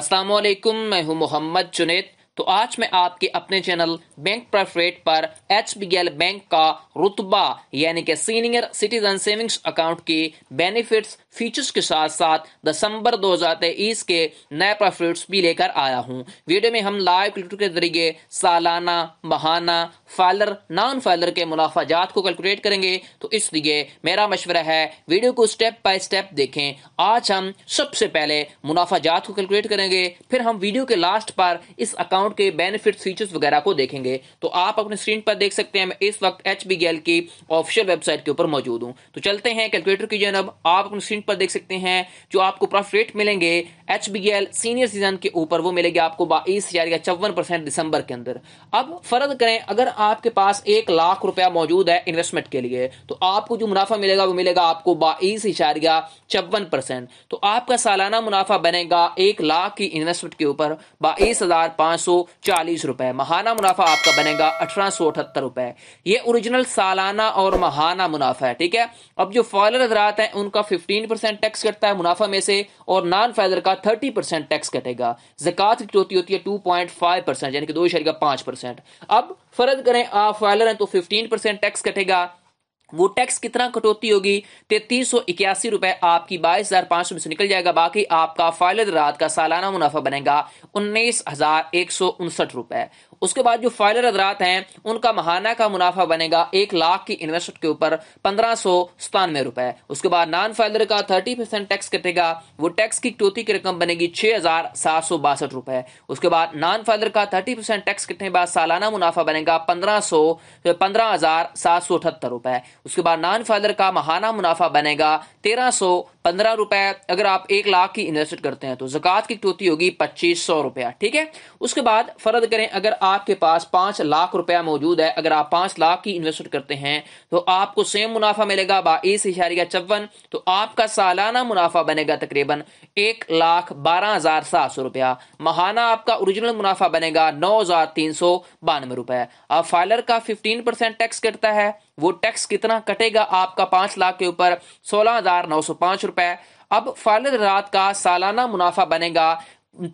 अस्सलाम वालेकुम मैं हूं मोहम्मद जुनेद तो आज मैं आपके अपने चैनल बैंक प्रफरेट पर एच बैंक का रुतबा यानी कि सीनियर सिटीजन सेविंग्स अकाउंट की बेनिफिट्स फीचर्स के साथ साथ दिसंबर 2023 के नए प्रॉफिट्स भी लेकर आया हूं वीडियो में हम लाइव क्लिक के जरिए सालाना बहाना फाइलर नॉन फाइलर के मुनाफाजात को कैलकुलेट करेंगे तो इसलिए मेरा मशवरा है वीडियो को स्टेप बाय स्टेप देखें आज हम सबसे पहले मुनाफाजात को कैलकुलेट करेंगे फिर हम वीडियो के लास्ट पर इस अकाउंट के बेनिफिट फीचर्स वगैरह को देखेंगे तो आप अपने स्क्रीन पर देख सकते हैं मैं इस वक्त एच की ऑफिशियल वेबसाइट के ऊपर मौजूद हूँ तो चलते हैं कैलकुलेटर की जनब आप अपने स्क्रीन पर देख सकते हैं जो आपको प्रॉफिट रेट मिलेंगे एच सीनियर सीजन के ऊपर वो मिलेगी आपको बाईस हजार या चौवन परसेंट दिसंबर के अंदर अब फर्ज करें अगर आपके पास एक लाख रुपया मौजूद है इन्वेस्टमेंट के लिए तो आपको जो मुनाफा मिलेगा वो मिलेगा आपको बाईस इशारिया छप्पन परसेंट तो आपका सालाना मुनाफा बनेगा एक लाख की इन्वेस्टमेंट के ऊपर बाईस हजार पांच सौ चालीस रुपए महाना मुनाफा आपका बनेगा अठारह सौ अठहत्तर रुपए ये ओरिजिनल सालाना और महाना मुनाफा है ठीक है अब जो फॉलर हजरात है उनका फिफ्टीन टैक्स कटता है मुनाफा में से और नॉन फाइलर का थर्टी टैक्स कटेगा जकत की चौथी होती है टू यानी कि दो इशारिया पाँच परसेंट अब फर्ज करें आप फाइलर हैं तो फिफ्टीन परसेंट टैक्स कटेगा वो टैक्स कितना कटौती होगी तैतीस सौ इक्यासी रुपए आपकी बाईस हजार पांच सौ में से निकल जाएगा बाकी आपका फाइलर रात का सालाना मुनाफा बनेगा उन्नीस हजार एक सौ उनसठ रुपए उसके बाद जो फाइलर हजरात हैं उनका महाना का मुनाफा बनेगा एक लाख की इन्वेस्टमेंट के ऊपर पंद्रह सौ सतानवे रुपए उसके बाद नॉन फाइलर का थर्टी परसेंट टैक्स कटेगा वो टैक्स की टोती की रकम बनेगी छह हजार सात सौ बासठ रुपए उसके बाद नॉन फाइलर का थर्टी परसेंट टैक्स कटने के बाद सालाना मुनाफा बनेगा पंद्रह सौ पंद्रह रुपए उसके बाद नॉन फाइलर का महाना मुनाफा बनेगा तेरह पंद्रह रुपए अगर आप एक लाख की इन्वेस्ट करते हैं तो जकत की टोती होगी पच्चीस सौ रुपया ठीक है उसके बाद फर्द करें अगर आप आपके पास पांच लाख रुपया मौजूद है अगर आप पांच लाख की इन्वेस्टमेंट करते हैं तो आपको सेम मुनाफा मिलेगा बाईस इशारिया चौवन तो आपका सालाना मुनाफा बनेगा तकरीबन एक लाख बारह हज़ार सात सौ रुपया महाना आपका ओरिजिनल मुनाफा बनेगा नौ हज़ार तीन सौ बानवे रुपए अब फाइलर का फिफ्टीन परसेंट टैक्स कटता है वो टैक्स कितना कटेगा आपका पांच लाख के ऊपर सोलह हज़ार नौ सौ पाँच रुपये अब फाइलर रात का सालाना मुनाफा बनेगा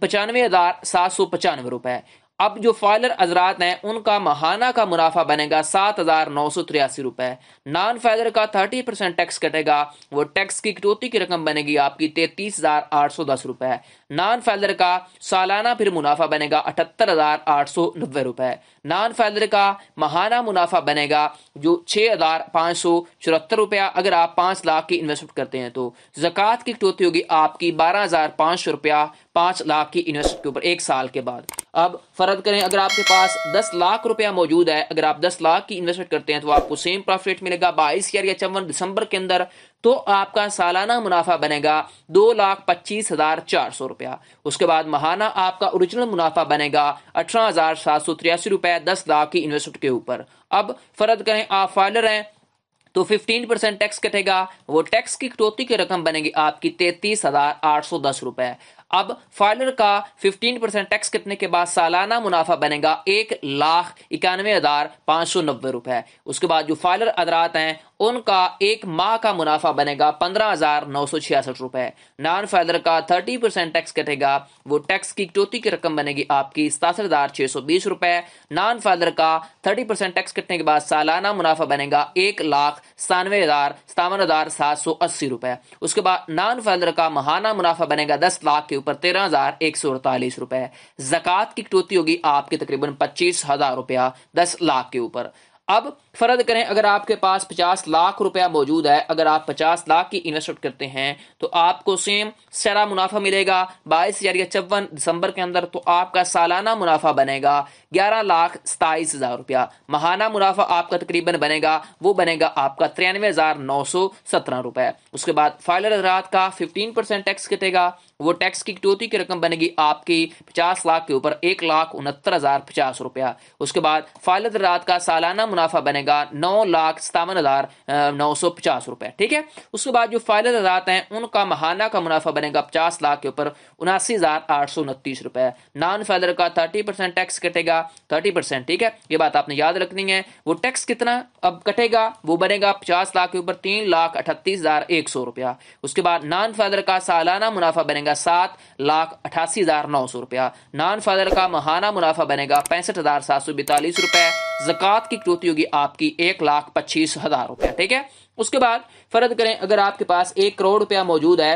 पचानवे हज़ार सात सौ पचानवे रुपए अब जो फाइलर अजरात हैं उनका महाना का मुनाफा बनेगा सात हज़ार नौ सौ तिरासी रुपए नॉन फाइलर का थर्टी परसेंट टैक्स कटेगा वो टैक्स की कटौती की रकम बनेगी आपकी तैतीस हज़ार आठ सौ दस रुपए नॉन फाइलर का सालाना फिर मुनाफा बनेगा अठहत्तर हज़ार आठ सौ नब्बे रुपए नॉन फाइलर का महाना मुनाफा बनेगा जो छह हज़ार पांच सौ चौहत्तर रुपया अगर आप पांच लाख की इन्वेस्टमेंट करते हैं तो ज़क़़त की कटौती होगी आपकी बारह हज़ार पांच सौ रुपया पांच लाख की इन्वेस्टमेंट के ऊपर एक साल के बाद अब फ़र्द करें अगर आपके पास दस लाख रुपया मौजूद है अगर आप दस लाख की इन्वेस्टमेंट करते हैं तो आपको सेम प्रॉफिट मिलेगा बाईस या चौवन दिसंबर के अंदर तो आपका सालाना मुनाफा बनेगा दो लाख पच्चीस हज़ार चार सौ रुपया उसके बाद महाना आपका ओरिजिनल मुनाफा बनेगा अठारह हज़ार सात सौ तिरासी रुपये दस लाख की इन्वेस्टमेंट के ऊपर अब फ़र्द करें आप फाइलर हैं तो 15 परसेंट टैक्स कटेगा वो टैक्स की कटौती की रकम बनेगी आपकी तैतीस हज़ार आठ सौ दस रुपए अब फाइलर का 15 परसेंट टैक्स कटने के बाद सालाना मुनाफा बनेगा एक लाख इक्यानवे हज़ार पांच सौ नब्बे रुपए उसके बाद जो फाइलर अदरात हैं उनका एक माह का मुनाफा बनेगा पंद्रह हज़ार नौ सौ छियासठ रुपए नॉन फाइलर का थर्टी परसेंट टैक्स कटेगा वो टैक्स की चौथी की रकम बनेगी आपकी सतासठ हज़ार छह सौ बीस रुपए नॉन फाइलर का थर्टी परसेंट टैक्स कटने के बाद सालाना मुनाफा बनेगा एक लाख सतानवे हज़ार सतावन हज़ार सात सौ अस्सी रुपए उसके बाद नॉन फाइलर का महाना मुनाफा बनेगा दस लाख के ऊपर तेरह हजार एक सौ अड़तालीस रुपए जक़ात की कटौती होगी आपके तकरीबन पच्चीस हजार रुपया दस लाख के ऊपर अब फ़र्द करें अगर आपके पास पचास लाख रुपया मौजूद है अगर आप पचास लाख की इन्वेस्टमेंट करते हैं तो आपको सेम सारा मुनाफा मिलेगा बाईस हजार या चौवन दिसंबर के अंदर तो आपका सालाना मुनाफा बनेगा ग्यारह लाख सताईस हज़ार रुपया महाना मुनाफा आपका तकरीबन बनेगा वो बनेगा आपका तिरानवे हज़ार नौ सौ सत्रह रुपए उसके बाद फाइलर हजरात का फिफ्टीन परसेंट टैक्स कटेगा वो टैक्स की कटौती की रकम बनेगी आपकी पचास लाख के ऊपर एक लाख उनहत्तर हज़ार पचास रुपया उसके बाद फाइलर हजरात का सालाना मुनाफा बनेगा बनेगा नौ लाख सतावन हज़ार नौ सौ पचास रुपए ठीक है उसके बाद जो फाइनल हजार हैं उनका महाना का मुनाफा बनेगा पचास लाख के ऊपर उनासी हज़ार आठ सौ उनतीस रुपए नॉन फाइलर का थर्टी परसेंट टैक्स कटेगा थर्टी परसेंट ठीक है ये बात आपने याद रखनी है वो टैक्स कितना अब कटेगा वो बनेगा पचास लाख के ऊपर तीन लाख अठतीस हज़ार एक सौ रुपया उसके बाद नॉन फाइलर का सालाना मुनाफा बनेगा सात लाख अठासी हज़ार नौ सौ रुपया नॉन फाइलर का महाना मुनाफा बनेगा पैंसठ हज़ार सात सौ बैतालीस रुपए जकत की कटौती होगी आप आपकी एक लाख पच्चीस हजार रुपया ठीक है उसके बाद फर्द करें अगर आपके पास एक करोड़ रुपया मौजूद है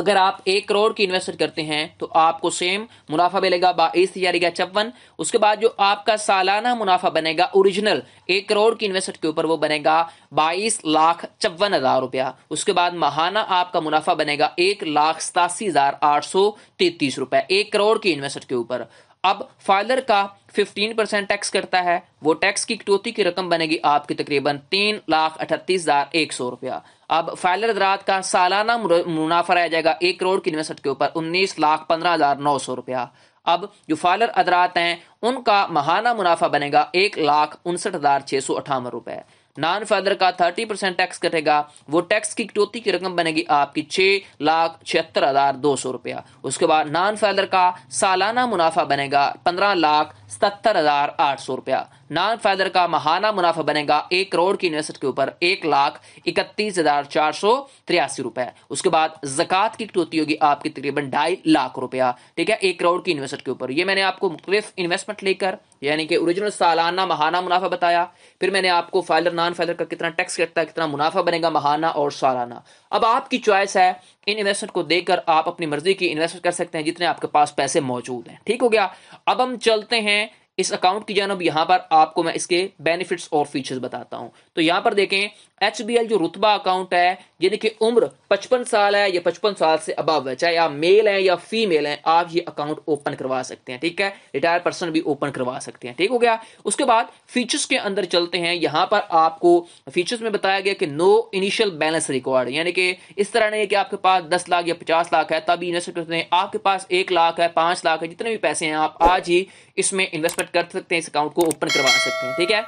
अगर आप एक करोड़ की इन्वेस्टमेंट करते हैं तो आपको सेम मुनाफा मिलेगा बाईस हजार चौवन उसके बाद जो आपका सालाना मुनाफा बनेगा ओरिजिनल एक करोड़ की इन्वेस्टमेंट के ऊपर वो बनेगा बाईस लाख चौवन हजार रुपया उसके बाद महाना आपका मुनाफा बनेगा एक लाख सतासी हजार आठ सौ तैतीस रुपया एक करोड़ की इन्वेस्टमेंट के ऊपर अब फाइलर का 15 परसेंट टैक्स करता है वो टैक्स की कटौती की रकम बनेगी आपकी तकरीबन तीन लाख अठतीस हज़ार एक सौ रुपया अब फाइलर दरात का सालाना मुनाफा रह जाएगा एक करोड़ की निवेश के ऊपर उन्नीस लाख पंद्रह हज़ार नौ सौ रुपया अब जो फाइलर अदरात हैं उनका महाना मुनाफा बनेगा एक लाख उनसठ हज़ार छः सौ अठावन रुपये नॉन फादर का थर्टी परसेंट टैक्स कटेगा वो टैक्स की कटौती की रकम बनेगी आपकी छह लाख छिहत्तर हज़ार दो सौ रुपया उसके बाद नॉन फादर का सालाना मुनाफा बनेगा पंद्रह लाख सतर हज़ार आठ सौ रुपया नान फैदर का महाना मुनाफा बनेगा एक करोड़ की इन्वेस्टमेंट के ऊपर एक लाख इकतीस हजार चार सौ तिरासी रुपए उसके बाद जकत की कटौती होगी आपकी तकरीबन ढाई लाख रुपया ठीक है एक करोड़ की इन्वेस्टमेंट के ऊपर ये मैंने आपको मुख्तलिफ इन्वेस्टमेंट लेकर यानी कि ओरिजिनल सालाना महाना मुनाफा बताया फिर मैंने आपको फाइलर नान फाइलर का कितना टैक्स कटता है कितना मुनाफा बनेगा महाना और सालाना अब आपकी चॉइस है इन इन्वेस्टमेंट को देकर आप अपनी मर्जी की इन्वेस्टमेंट कर सकते हैं जितने आपके पास पैसे मौजूद हैं ठीक हो गया अब हम चलते हैं इस अकाउंट की जानब यहां पर आपको मैं इसके बेनिफिट्स और फीचर्स बताता हूं तो यहां पर देखें एच जो रुतबा अकाउंट है यानी कि उम्र 55 साल है या 55 साल से अब है चाहे आप मेल हैं या फीमेल हैं आप ये अकाउंट ओपन करवा सकते हैं ठीक है रिटायर पर्सन भी ओपन करवा सकते हैं ठीक हो गया उसके बाद फीचर्स के अंदर चलते हैं यहां पर आपको फीचर्स में बताया गया कि नो इनिशियल बैलेंस रिकॉर्ड यानी कि इस तरह नहीं है कि आपके पास दस लाख या पचास लाख है तभी इन्वेस्टमेंट करते हैं आपके पास एक लाख है पांच लाख है जितने भी पैसे हैं आप आज ही इसमें इन्वेस्टमेंट कंसल्ट कर सकते हैं इस अकाउंट को ओपन करवा सकते हैं ठीक है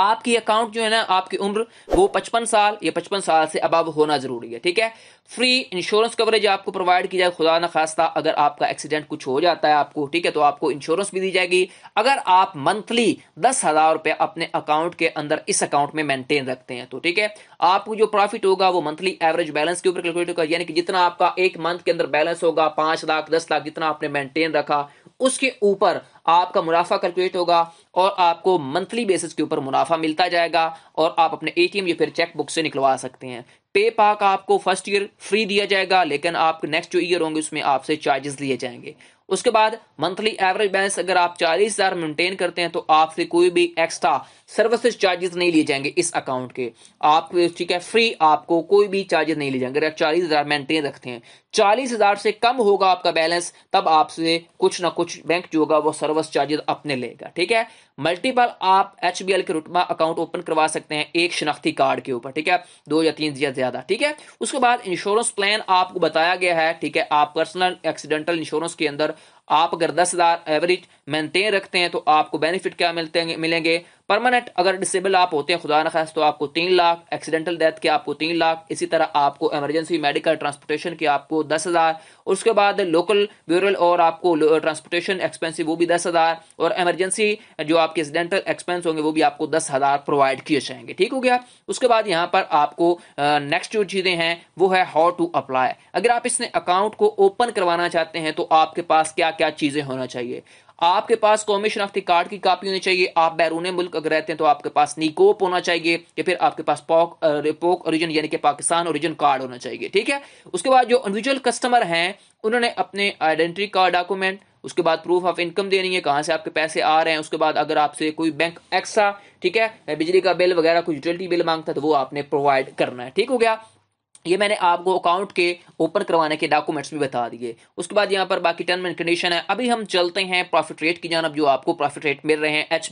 आपकी अकाउंट जो है ना आपकी उम्र वो 55 साल या 55 साल से अब होना जरूरी है ठीक है फ्री इंश्योरेंस कवरेज आपको प्रोवाइड की जाए खुदा ना खास्ता अगर आपका एक्सीडेंट कुछ हो जाता है आपको ठीक है तो आपको इंश्योरेंस भी दी जाएगी अगर आप मंथली दस हजार रुपए अपने अकाउंट के अंदर इस अकाउंट में मेंटेन रखते हैं तो ठीक है आपको जो प्रॉफिट होगा वो मंथली एवरेज बैलेंस के ऊपर कैलकुलेट होगा यानी कि जितना आपका एक मंथ के अंदर बैलेंस होगा पांच लाख दस लाख जितना आपने मेंटेन रखा उसके ऊपर आपका मुनाफा कैलकुलेट होगा और आपको मंथली बेसिस के ऊपर मुनाफा मिलता जाएगा और आप अपने एटीएम या फिर चेक बुक से निकलवा सकते हैं पे पा का आपको फर्स्ट ईयर फ्री दिया जाएगा लेकिन आप नेक्स्ट जो ईयर होंगे उसमें आपसे चार्जेस लिए जाएंगे उसके बाद मंथली एवरेज बैलेंस अगर आप चालीस हज़ार मेंटेन करते हैं तो आपसे कोई भी एक्स्ट्रा सर्विसेज चार्जेस नहीं लिए जाएंगे इस अकाउंट के आप ठीक है फ्री आपको कोई भी चार्जेस नहीं लिए जाएंगे अगर आप चालीस हज़ार मेंटेन रखते हैं चालीस हजार से कम होगा आपका बैलेंस तब आपसे कुछ ना कुछ बैंक जो होगा वो सर्विस चार्जेस अपने लेगा ठीक है मल्टीपल आप एच बी एल के रुटमा अकाउंट ओपन करवा सकते हैं एक शनाख्ती कार्ड के ऊपर ठीक है दो या तीन या ज्यादा ठीक है उसके बाद इंश्योरेंस प्लान आपको बताया गया है ठीक है आप पर्सनल एक्सीडेंटल इंश्योरेंस के अंदर आप अगर दस हजार एवरेज मेंटेन रखते हैं तो आपको बेनिफिट क्या मिलते मिलेंगे परमानेंट अगर डिसेबल आप होते हैं खुदा खास तो आपको तीन लाख एक्सीडेंटल डेथ के आपको तीन लाख इसी तरह आपको एमरजेंसी मेडिकल ट्रांसपोर्टेशन के आपको दस हज़ार उसके बाद लोकल ब्यूरल और आपको ट्रांसपोर्टेशन uh, एक्सपेंसिव वो भी दस हज़ार और एमरजेंसी uh, जो आपके एक्सीडेंटल एक्सपेंस होंगे वो भी आपको दस हज़ार प्रोवाइड किए जाएंगे ठीक हो गया उसके बाद यहाँ पर आपको नेक्स्ट uh, जो चीज़ें हैं वो है हाउ टू अप्लाई अगर आप इसने अकाउंट को ओपन करवाना चाहते हैं तो आपके पास क्या क्या चीज़ें होना चाहिए आपके पास कौमी शनाख्ती कार्ड की कापी होनी चाहिए आप बैरून मुल्क अगर रहते हैं तो आपके पास निकोप होना चाहिए या फिर आपके पास पॉक पोक ओरिजिन यानी कि पाकिस्तान ओरिजिन कार्ड होना चाहिए ठीक है उसके बाद जो इंडिविजुअल कस्टमर हैं उन्होंने अपने आइडेंटिटी कार्ड डॉक्यूमेंट उसके बाद प्रूफ ऑफ इनकम देनी है कहाँ से आपके पैसे आ रहे हैं उसके बाद अगर आपसे कोई बैंक एक्स्ट्रा ठीक है बिजली का बिल वगैरह कोई यूटिलिटी बिल मांगता है तो वो आपने प्रोवाइड करना है ठीक हो गया ये मैंने आपको अकाउंट के ओपन करवाने के डॉक्यूमेंट्स भी बता दिए उसके बाद यहाँ पर बाकी टर्म एंड कंडीशन है अभी हम चलते हैं प्रॉफिट रेट की जानब जो आपको प्रॉफिट रेट मिल रहे हैं एच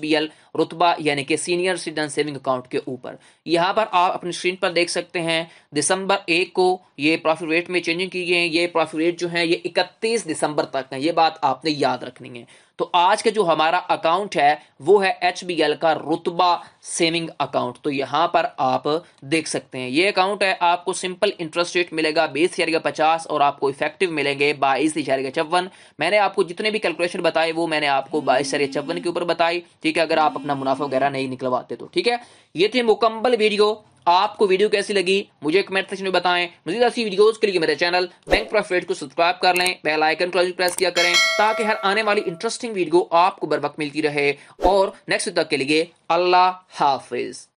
रुतबा यानी कि सीनियर सिटीजन सेविंग अकाउंट के ऊपर यहाँ पर आप अपनी स्क्रीन पर देख सकते हैं दिसंबर एक को ये प्रॉफिट रेट में चेंजिंग की गई है ये प्रॉफिट रेट जो है ये इकतीस दिसंबर तक है ये बात आपने याद रखनी है तो आज का जो हमारा अकाउंट है वो है एच का रुतबा सेविंग अकाउंट तो यहाँ पर आप देख सकते हैं ये अकाउंट है आपको सिंपल इंटरेस्ट रेट मिलेगा बीस हजार पचास और आपको इफेक्टिव मिलेंगे बाईस हजार चौवन मैंने आपको जितने भी कैलकुलेशन बताए वो मैंने आपको बाईस हजार चौवन के ऊपर बताई ठीक है अगर आप अपना मुनाफा वगैरह नहीं निकलवाते तो ठीक है ये थे मुकम्मल वीडियो आपको वीडियो कैसी लगी मुझे कमेंट सेक्शन में बताएं मजीद ऐसी वीडियोस के लिए मेरे चैनल बैंक प्रॉफिट को सब्सक्राइब कर लें बेल आइकन को प्रेस किया करें ताकि हर आने वाली इंटरेस्टिंग वीडियो आपको बर्बक मिलती रहे और नेक्स्ट तक के लिए अल्लाह हाफिज़